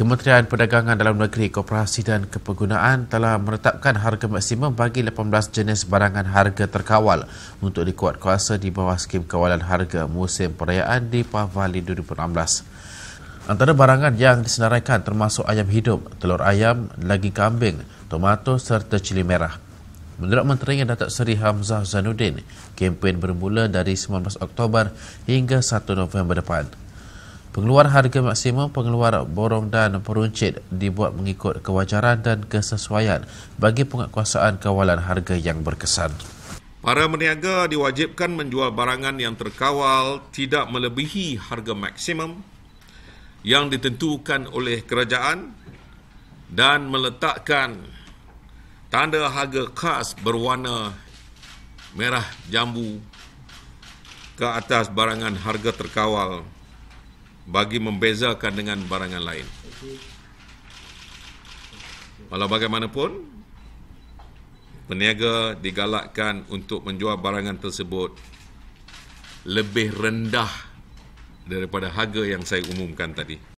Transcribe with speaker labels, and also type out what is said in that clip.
Speaker 1: Kementerian Perdagangan Dalam Negeri, Koperasi dan Kepergunaan telah menetapkan harga maksimum bagi 18 jenis barangan harga terkawal untuk dikuat kuasa di bawah skim kawalan harga musim perayaan di Pahvali 2016. Antara barangan yang disenaraikan termasuk ayam hidup, telur ayam, daging kambing, tomato serta cili merah. Menurut Menteri Datuk Seri Hamzah Zanuddin, kempen bermula dari 19 Oktober hingga 1 November depan. Pengeluar harga maksimum pengeluar borong dan peruncit dibuat mengikut kewajaran dan kesesuaian bagi penguatkuasaan kawalan harga yang berkesan.
Speaker 2: Para meniaga diwajibkan menjual barangan yang terkawal tidak melebihi harga maksimum yang ditentukan oleh kerajaan dan meletakkan tanda harga khas berwarna merah jambu ke atas barangan harga terkawal bagi membezakan dengan barangan lain. Walau bagaimanapun, peniaga digalakkan untuk menjual barangan tersebut lebih rendah daripada harga yang saya umumkan tadi.